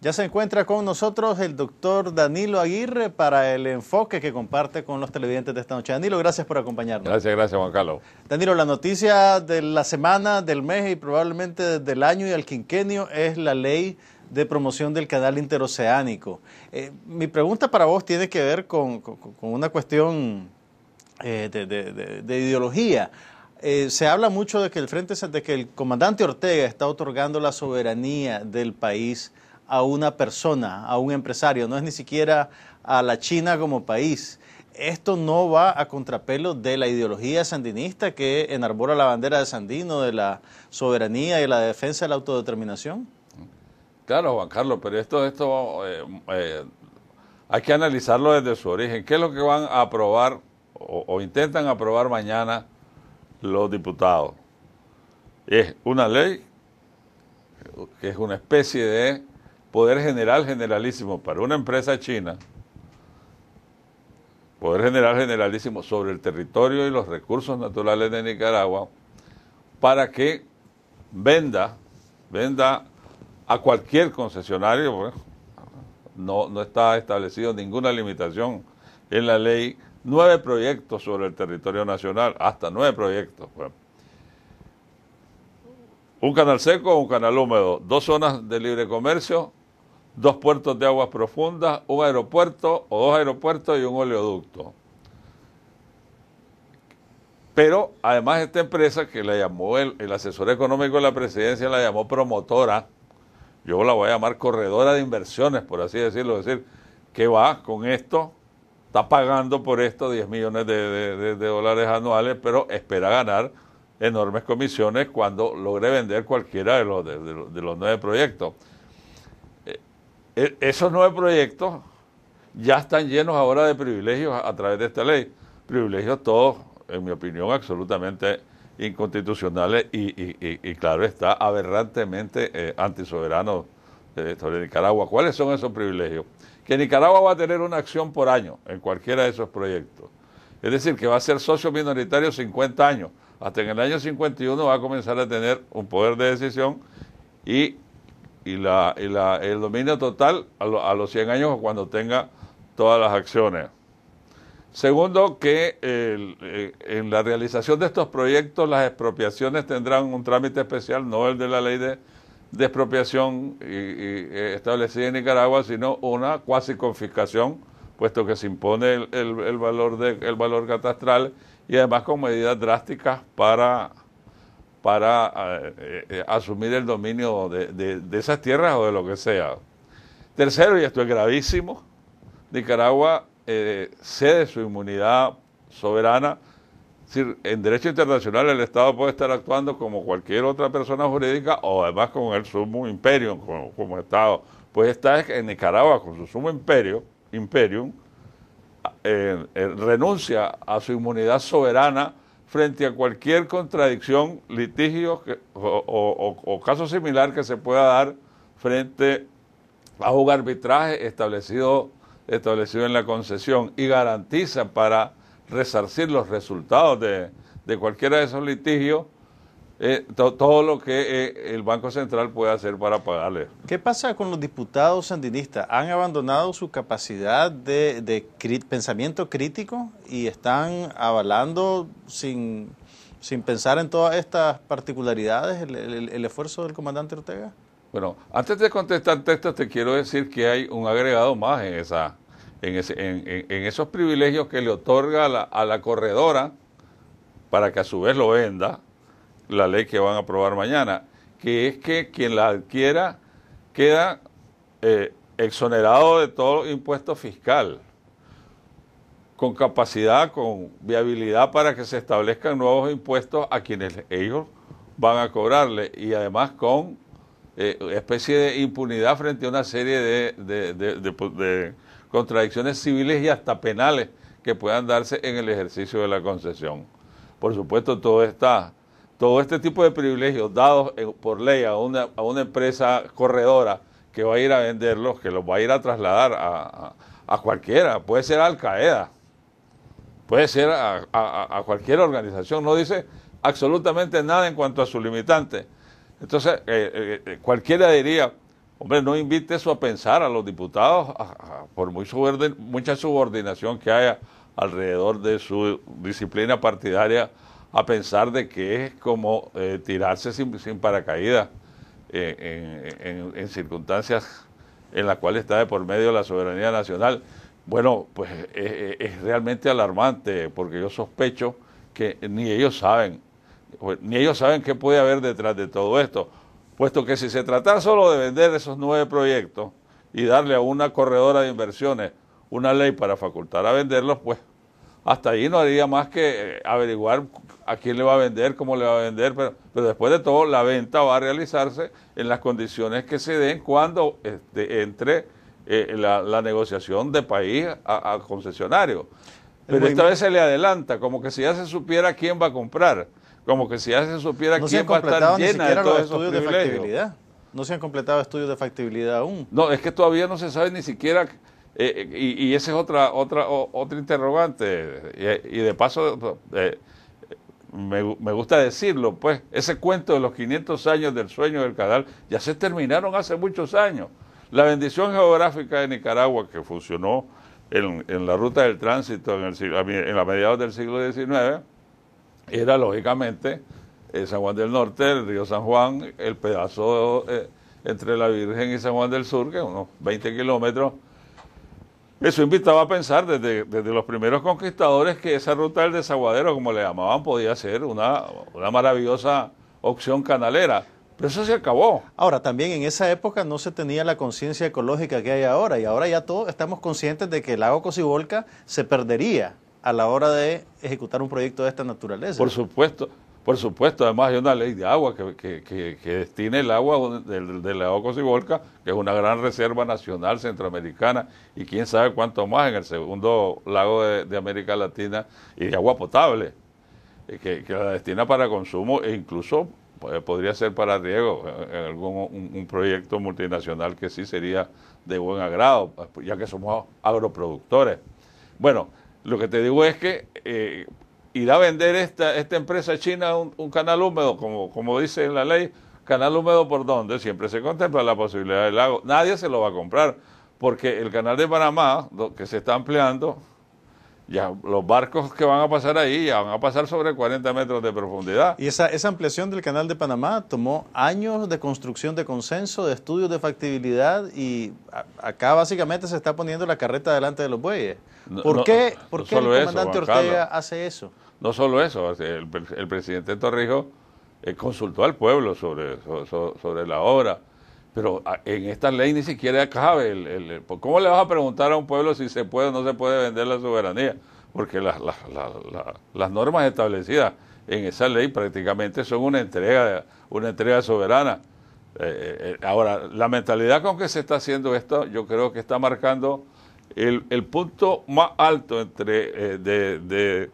Ya se encuentra con nosotros el doctor Danilo Aguirre para el enfoque que comparte con los televidentes de esta noche. Danilo, gracias por acompañarnos. Gracias, gracias Juan Carlos. Danilo, la noticia de la semana, del mes y probablemente del año y al quinquenio es la ley de promoción del canal interoceánico. Eh, mi pregunta para vos tiene que ver con, una cuestión eh, de, ideología. Eh, se habla mucho de que el frente de que el comandante Ortega está otorgando la soberanía del país a una persona, a un empresario, no es ni siquiera a la China como país. Esto no va a contrapelo de la ideología sandinista que enarbora la bandera de Sandino, de la soberanía y la defensa de la autodeterminación. Claro, Juan Carlos, pero esto, esto eh, eh, hay que analizarlo desde su origen. ¿Qué es lo que van a aprobar o intentan aprobar mañana los diputados? Es una ley que es una especie de poder general generalísimo para una empresa china, poder general generalísimo sobre el territorio y los recursos naturales de Nicaragua, para que venda, venda a cualquier concesionario, pues, no, está establecido ninguna limitación en la ley, nueve proyectos sobre el territorio nacional, hasta nueve proyectos. Pues. Un canal seco, un canal húmedo, dos zonas de libre comercio, dos puertos de aguas profundas, un aeropuerto o dos aeropuertos y un oleoducto. Pero además esta empresa que la llamó el, asesor económico de la presidencia, la llamó promotora, yo la voy a llamar corredora de inversiones, por así decirlo, es decir, que va con esto, está pagando por esto 10 millones de, dólares anuales, pero espera ganar enormes comisiones cuando logre vender cualquiera de los, de los nueve proyectos. E, esos nueve proyectos ya están llenos ahora de privilegios a través de esta ley. Privilegios todos, en mi opinión, absolutamente inconstitucionales y, claro está, aberrantemente eh, antisoberano eh, sobre Nicaragua. ¿Cuáles son esos privilegios? Que Nicaragua va a tener una acción por año en cualquiera de esos proyectos. Es decir, que va a ser socio minoritario 50 años. Hasta en el año 51 va a comenzar a tener un poder de decisión y y, la, el dominio total a, los 100 años cuando tenga todas las acciones. Segundo, que eh, en la realización de estos proyectos las expropiaciones tendrán un trámite especial, no el de la ley de, expropiación y, eh, establecida en Nicaragua, sino una cuasi confiscación, puesto que se impone valor de, el valor catastral y además con medidas drásticas para para eh, eh, asumir el dominio de, esas tierras o de lo que sea. Tercero, y esto es gravísimo, Nicaragua eh, cede su inmunidad soberana. en derecho internacional el Estado puede estar actuando como cualquier otra persona jurídica o además con el sumo imperium, como, Estado. Pues está en Nicaragua con su sumo imperio, imperium, eh, renuncia a su inmunidad soberana frente a cualquier contradicción, litigio o, caso similar que se pueda dar frente a un arbitraje establecido, establecido en la concesión y garantiza para resarcir los resultados de, de cualquiera de esos litigios eh, todo lo que eh, el Banco Central puede hacer para pagarle. ¿Qué pasa con los diputados sandinistas? ¿Han abandonado su capacidad de, pensamiento crítico y están avalando sin, pensar en todas estas particularidades el, esfuerzo del comandante Ortega? Bueno, antes de contestar esto, te quiero decir que hay un agregado más en, esa, en, esos privilegios que le otorga a la corredora para que a su vez lo venda la ley que van a aprobar mañana, que es que quien la adquiera queda eh, exonerado de todo impuesto fiscal, con capacidad, con viabilidad para que se establezcan nuevos impuestos a quienes ellos van a cobrarle y además con eh, especie de impunidad frente a una serie de, de contradicciones civiles y hasta penales que puedan darse en el ejercicio de la concesión. Por supuesto, todo está todo este tipo de privilegios dados eh, por ley a una, empresa corredora que va a ir a venderlos, que los va a ir a trasladar a, cualquiera, puede ser Al Qaeda, puede ser a, cualquier organización, no dice absolutamente nada en cuanto a su limitante. Entonces, eh, eh, cualquiera diría, hombre, no invite eso a pensar a los diputados, por muy mucha subordinación que haya alrededor de su disciplina partidaria a pensar de que es como eh, tirarse sin, sin paracaídas eh, en, circunstancias en las cuales está de por medio la soberanía nacional. Bueno, pues eh, es, realmente alarmante porque yo sospecho que ni ellos saben, pues, ni ellos saben qué puede haber detrás de todo esto, puesto que si se tratara solo de vender esos nueve proyectos y darle a una corredora de inversiones una ley para facultar a venderlos, pues hasta ahí no haría más que averiguar a quién le va a vender, cómo le va a vender, pero, después de todo la venta va a realizarse en las condiciones que se den cuando este, entre eh, la, negociación de país a, concesionario. Pero esta vez se le adelanta, como que si ya se supiera quién va a comprar, como que si ya se supiera quién va a estar llena de todos No se han completado estudios de factibilidad aún. No, es que todavía no se sabe ni siquiera eh, eh y, y esa es otra otra otra interrogante y, y de paso eh, me, gusta decirlo, pues, ese cuento de los 500 años del sueño del canal ya se terminaron hace muchos años. La bendición geográfica de Nicaragua que funcionó en, la ruta del tránsito en, el, en la mediados del siglo XIX era lógicamente eh, San Juan del Norte, el río San Juan, el pedazo eh, entre la Virgen y San Juan del Sur, que unos 20 kilómetros, eso invitaba a pensar desde, desde, los primeros conquistadores que esa ruta del desaguadero, como le llamaban, podía ser una, una maravillosa opción canalera. Pero eso se acabó. Ahora, también en esa época no se tenía la conciencia ecológica que hay ahora y ahora ya todos estamos conscientes de que el lago Cosibolca se perdería a la hora de ejecutar un proyecto de esta naturaleza. Por supuesto. Por supuesto, además hay una ley de agua que, destina el agua del, lago Cocibolca, que es una gran reserva nacional centroamericana, y quién sabe cuánto más en el segundo lago de, América Latina, y de agua potable, eh, que, la destina para consumo e incluso pues, podría ser para riego, eh, algún un, proyecto multinacional que sí sería de buen agrado, pues, ya que somos agroproductores. Bueno, lo que te digo es que eh, irá a vender esta, esta empresa china un, canal húmedo, como, como dice en la ley, canal húmedo por donde siempre se contempla la posibilidad del lago. Nadie se lo va a comprar, porque el canal de Panamá, que se está ampliando, ya los barcos que van a pasar ahí ya van a pasar sobre 40 metros de profundidad. Y esa, esa ampliación del canal de Panamá tomó años de construcción de consenso, de estudios de factibilidad y acá básicamente se está poniendo la carreta delante de los bueyes. ¿Por qué, el comandante Ortega hace eso? No solo eso, el, presidente Torrijos eh, consultó al pueblo sobre, sobre, la obra, pero ah, en esta ley ni siquiera cabe. El, ¿Cómo le vas a preguntar a un pueblo si se puede o no se puede vender la soberanía? Porque las normas establecidas en esa ley prácticamente son una entrega, una entrega soberana. Eh, eh, ahora, la mentalidad con que se está haciendo esto, yo creo que está marcando el, el punto más alto entre de,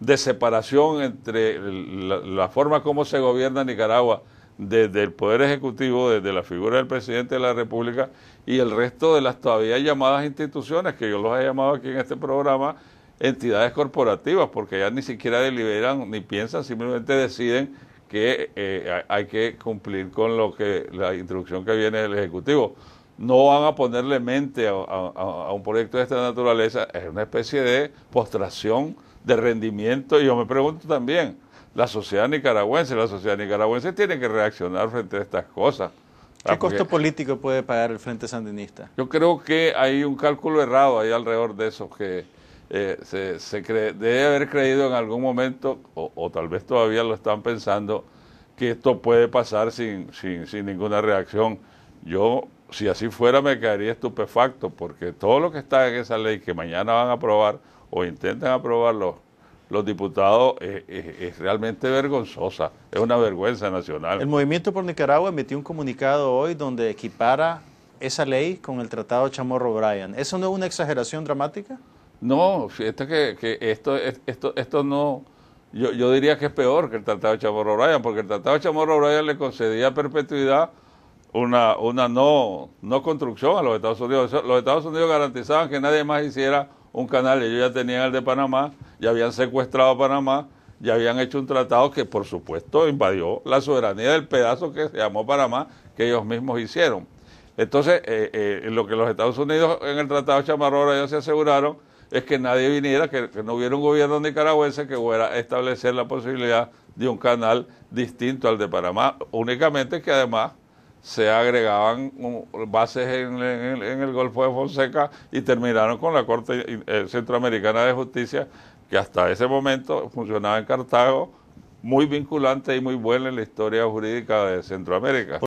de separación entre la, forma como se gobierna Nicaragua desde el Poder Ejecutivo, desde la figura del presidente de la República y el resto de las todavía llamadas instituciones, que yo los he llamado aquí en este programa, entidades corporativas, porque ya ni siquiera deliberan ni piensan, simplemente deciden que eh, hay que cumplir con lo que la instrucción que viene del Ejecutivo. No van a ponerle mente a un proyecto de esta naturaleza, es una especie de postración de rendimiento. Y yo me pregunto también, la sociedad nicaragüense, la sociedad nicaragüense tiene que reaccionar frente a estas cosas. ¿Qué ah, costo político puede pagar el Frente Sandinista? Yo creo que hay un cálculo errado ahí alrededor de eso, que eh, se, cree, debe haber creído en algún momento, o, o, tal vez todavía lo están pensando, que esto puede pasar sin, sin, sin ninguna reacción. Yo, si así fuera, me quedaría estupefacto, porque todo lo que está en esa ley que mañana van a aprobar, o intentan aprobarlo los diputados eh, eh, es realmente vergonzosa, es una vergüenza nacional. El Movimiento por Nicaragua emitió un comunicado hoy donde equipara esa ley con el Tratado Chamorro-Bryan. ¿Eso no es una exageración dramática? No, esto, que, esto, esto, esto no, yo, diría que es peor que el Tratado Chamorro-Bryan, porque el Tratado Chamorro-Bryan le concedía perpetuidad una, una no, no construcción a los Estados Unidos. Los Estados Unidos garantizaban que nadie más hiciera un canal, ellos ya tenían el de Panamá, ya habían secuestrado a Panamá, ya habían hecho un tratado que por supuesto invadió la soberanía del pedazo que se llamó Panamá, que ellos mismos hicieron. Entonces, eh, eh, lo que los Estados Unidos en el Tratado ahora ellos se aseguraron es que nadie viniera, que, no hubiera un gobierno nicaragüense que fuera a establecer la posibilidad de un canal distinto al de Panamá, únicamente que además se agregaban bases en, el Golfo de Fonseca y terminaron con la Corte eh, Centroamericana de Justicia, que hasta ese momento funcionaba en Cartago, muy vinculante y muy buena en la historia jurídica de Centroamérica.